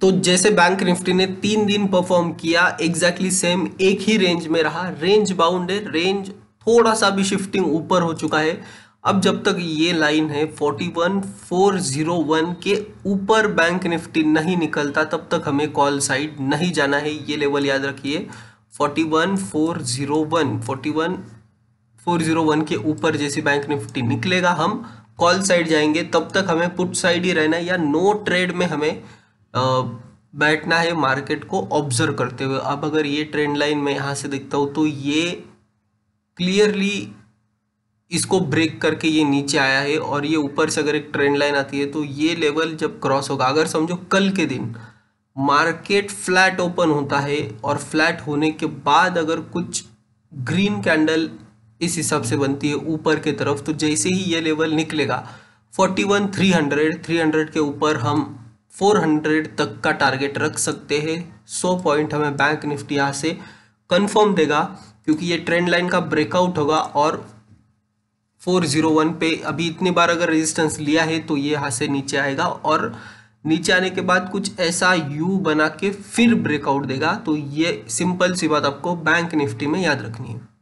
तो जैसे bank Nifty ने तीन दिन परफॉर्म किया एग्जैक्टली exactly सेम एक ही रेंज में रहा रेंज बाउंड है रेंज थोड़ा सा भी शिफ्टिंग ऊपर हो चुका है अब जब तक ये लाइन है 41401 के ऊपर बैंक निफ्टी नहीं निकलता तब तक हमें कॉल साइड नहीं जाना है ये लेवल याद रखिए 41401 41401 के ऊपर जैसे बैंक निफ्टी निकलेगा हम कॉल साइड जाएंगे तब तक हमें पुट साइड ही रहना है या नो ट्रेड में हमें बैठना है मार्केट को ऑब्जर्व करते हुए अब अगर ये ट्रेंड लाइन मैं यहाँ से देखता हूँ तो ये क्लियरली इसको ब्रेक करके ये नीचे आया है और ये ऊपर से अगर एक ट्रेंड लाइन आती है तो ये लेवल जब क्रॉस होगा अगर समझो कल के दिन मार्केट फ्लैट ओपन होता है और फ्लैट होने के बाद अगर कुछ ग्रीन कैंडल इस हिसाब से बनती है ऊपर की तरफ तो जैसे ही ये लेवल निकलेगा 41 300 300 के ऊपर हम 400 तक का टारगेट रख सकते हैं 100 पॉइंट हमें बैंक निफ्टी यहाँ से कंफर्म देगा क्योंकि ये ट्रेंड लाइन का ब्रेकआउट होगा और 401 पे अभी इतनी बार अगर रेजिस्टेंस लिया है तो ये यहाँ से नीचे आएगा और नीचे आने के बाद कुछ ऐसा यू बना के फिर ब्रेकआउट देगा तो ये सिंपल सी बात आपको बैंक निफ्टी में याद रखनी है